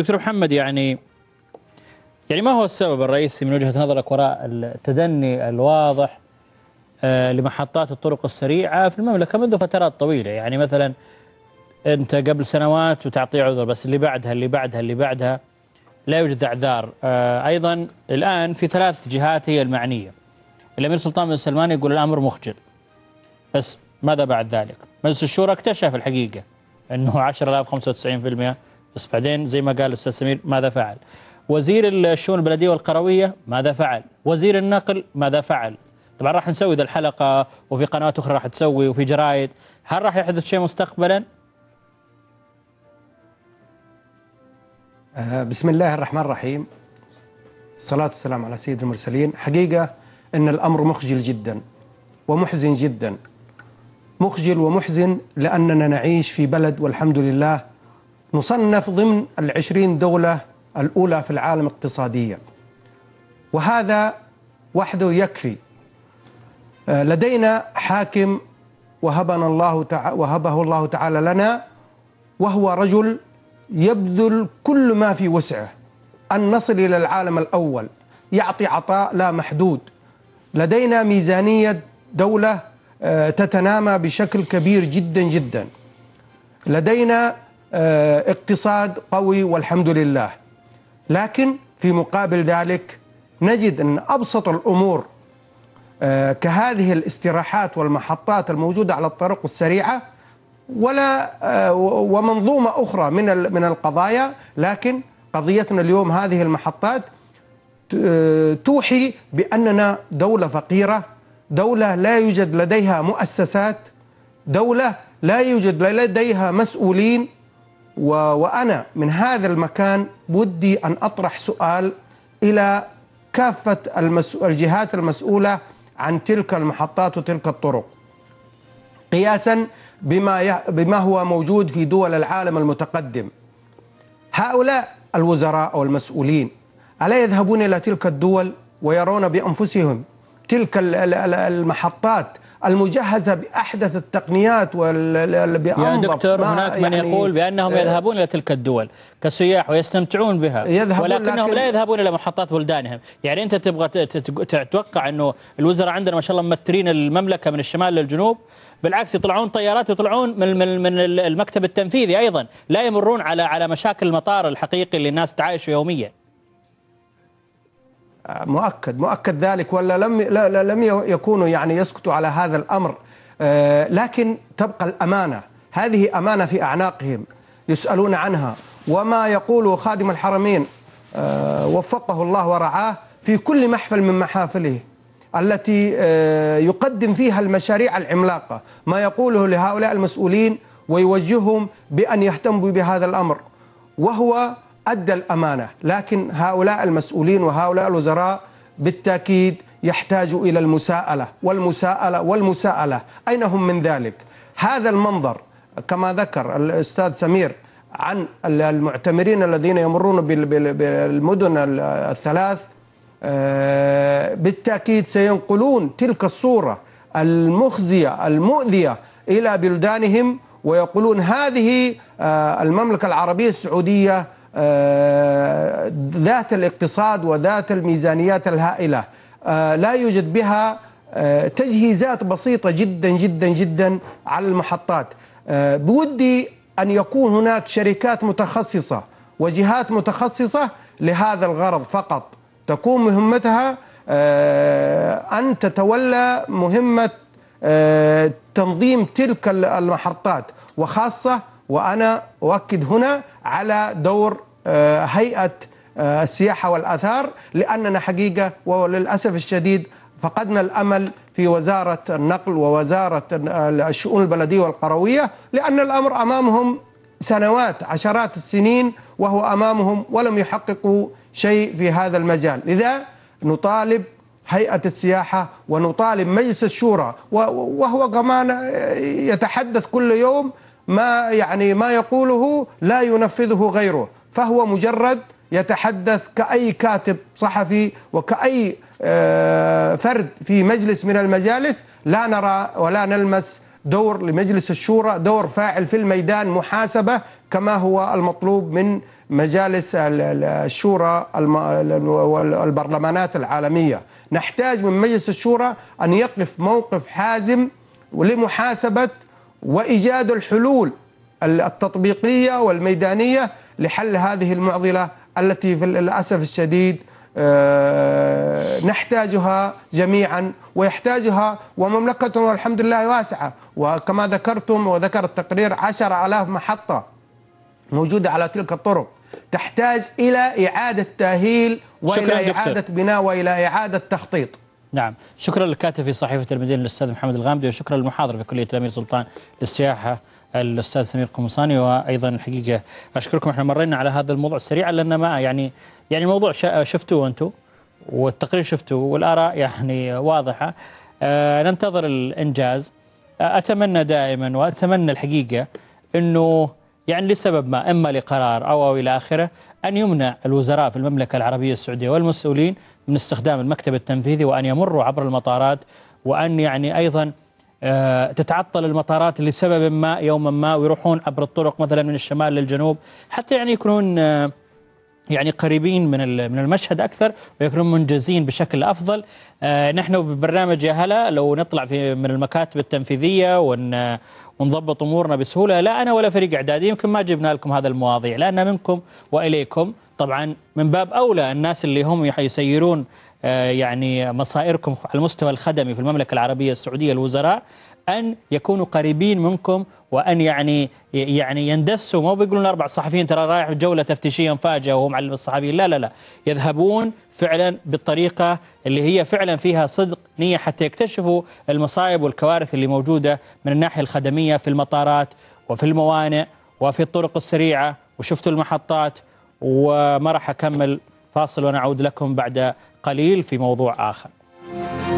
دكتور محمد يعني يعني ما هو السبب الرئيسي من وجهه نظرك وراء التدني الواضح آه، لمحطات الطرق السريعه في المملكه منذ فترات طويله يعني مثلا انت قبل سنوات وتعطيه عذر بس اللي بعدها اللي بعدها اللي بعدها لا يوجد اعذار آه، ايضا الان في ثلاث جهات هي المعنيه الامير سلطان بن سلمان يقول الامر مخجل بس ماذا بعد ذلك؟ مجلس الشورى اكتشف الحقيقه انه 10095% بس بعدين زي ما قال الأستاذ سمير ماذا فعل وزير الشؤون البلدية والقروية ماذا فعل وزير النقل ماذا فعل طبعا راح نسوي ذا الحلقة وفي قنوات أخرى راح تسوي وفي جرايد هل راح يحدث شيء مستقبلا آه، بسم الله الرحمن الرحيم الصلاة والسلام على سيد المرسلين حقيقة أن الأمر مخجل جدا ومحزن جدا مخجل ومحزن لأننا نعيش في بلد والحمد لله نصنف ضمن العشرين دولة الأولى في العالم اقتصاديا وهذا وحده يكفي آه، لدينا حاكم وهبنا الله تعالى وهبه الله تعالى لنا وهو رجل يبذل كل ما في وسعه أن نصل إلى العالم الأول يعطي عطاء لا محدود لدينا ميزانية دولة آه، تتنامى بشكل كبير جدا جدا لدينا آه، اقتصاد قوي والحمد لله لكن في مقابل ذلك نجد أن أبسط الأمور آه، كهذه الاستراحات والمحطات الموجودة على الطرق السريعة ولا آه، ومنظومة أخرى من من القضايا لكن قضيتنا اليوم هذه المحطات توحي بأننا دولة فقيرة دولة لا يوجد لديها مؤسسات دولة لا يوجد لديها مسؤولين و... وأنا من هذا المكان ودي أن أطرح سؤال إلى كافة المس... الجهات المسؤولة عن تلك المحطات وتلك الطرق قياسا بما, ي... بما هو موجود في دول العالم المتقدم هؤلاء الوزراء أو المسؤولين ألا يذهبون إلى تلك الدول ويرون بأنفسهم تلك المحطات المجهزة بأحدث التقنيات يا دكتور هناك من يعني يقول بأنهم إيه. يذهبون إلى تلك الدول كسياح ويستمتعون بها ولكنهم لا يذهبون إلى محطات بلدانهم يعني أنت تبغى تتوقع أنه الوزراء عندنا ما شاء الله ممترين المملكة من الشمال للجنوب بالعكس يطلعون طيارات ويطلعون من من من المكتب التنفيذي ايضا لا يمرون على على مشاكل المطار الحقيقي اللي الناس تعايشه يوميا مؤكد مؤكد ذلك ولا لم لم يكونوا يعني يسكتوا على هذا الامر آه، لكن تبقى الامانه هذه امانه في اعناقهم يسالون عنها وما يقول خادم الحرمين آه، وفقه الله ورعاه في كل محفل من محافله التي آه، يقدم فيها المشاريع العملاقه ما يقوله لهؤلاء المسؤولين ويوجههم بان يهتموا بهذا الامر وهو أدى الأمانة لكن هؤلاء المسؤولين وهؤلاء الوزراء بالتأكيد يحتاجوا إلى المساءلة والمساءلة والمساءلة أين هم من ذلك هذا المنظر كما ذكر الأستاذ سمير عن المعتمرين الذين يمرون بالمدن الثلاث آه، بالتأكيد سينقلون تلك الصورة المخزية المؤذية إلى بلدانهم ويقولون هذه آه، المملكة العربية السعودية آه، ذات الاقتصاد وذات الميزانيات الهائلة آه، لا يوجد بها آه، تجهيزات بسيطة جدا جدا جدا على المحطات بودي أن يكون هناك شركات متخصصة وجهات متخصصة لهذا الغرض فقط تكون مهمتها أن تتولى مهمة تنظيم تلك المحطات وخاصة وأنا أؤكد هنا على دور آه، هيئة آه، السياحة والآثار لأننا حقيقة وللأسف الشديد فقدنا الأمل في وزارة النقل ووزارة آه، الشؤون البلدية والقروية لأن الأمر أمامهم سنوات عشرات السنين وهو أمامهم ولم يحققوا شيء في هذا المجال لذا نطالب هيئة السياحة ونطالب مجلس الشورى وهو كمان يتحدث كل يوم ما يعني ما يقوله لا ينفذه غيره فهو مجرد يتحدث كأي كاتب صحفي وكأي آه، فرد في مجلس من المجالس لا نرى ولا نلمس دور لمجلس الشورى دور فاعل في الميدان محاسبة كما هو المطلوب من مجالس الشورى والبرلمانات العالمية نحتاج من مجلس الشورى أن يقف موقف حازم ولمحاسبة وايجاد الحلول التطبيقيه والميدانيه لحل هذه المعضله التي في الاسف الشديد آه، نحتاجها جميعا ويحتاجها ومملكتنا الحمد لله واسعة وكما ذكرتم وذكر التقرير عشر ألاف محطة موجودة على تلك الطرق تحتاج إلى إعادة تأهيل وإلى إعادة بناء وإلى إعادة تخطيط نعم شكرا للكاتب في صحيفة المدينة الأستاذ محمد الغامدي وشكرا للمحاضر في كلية الأمير سلطان للسياحة الأستاذ سمير قمصاني وأيضا الحقيقة أشكركم احنا مرينا على هذا الموضوع سريعا لأن ما يعني يعني موضوع شفتوه أنتم والتقرير شفتوه والآراء يعني واضحة أه ننتظر الإنجاز أتمنى دائما وأتمنى الحقيقة أنه يعني لسبب ما إما لقرار أو, أو إلى آخره أن يمنع الوزراء في المملكة العربية السعودية والمسؤولين من استخدام المكتب التنفيذي وأن يمروا عبر المطارات وأن يعني أيضا آه، تتعطل المطارات لسبب ما يوما ما ويروحون عبر الطرق مثلا من الشمال للجنوب حتى يعني يكونون آه، يعني قريبين من من المشهد اكثر ويكونون منجزين بشكل افضل آه، نحن ببرنامج يا هلا لو نطلع في من المكاتب التنفيذيه ون ونضبط امورنا بسهوله لا انا ولا فريق اعدادي يمكن ما جبنا لكم هذا المواضيع لان منكم واليكم طبعا من باب اولى الناس اللي هم يسيرون آه، يعني مصائركم على المستوى الخدمي في المملكة العربية السعودية الوزراء أن يكونوا قريبين منكم وأن يعني يعني يندسوا ما بيقولون أربع صحفيين ترى رايح جولة تفتيشية مفاجئة وهم على الصحفيين لا لا لا يذهبون فعلا بالطريقة اللي هي فعلا فيها صدق نية حتى يكتشفوا المصائب والكوارث اللي موجودة من الناحية الخدمية في المطارات وفي الموانئ وفي الطرق السريعة وشفتوا المحطات وما راح أكمل فاصل ونعود لكم بعد قليل في موضوع آخر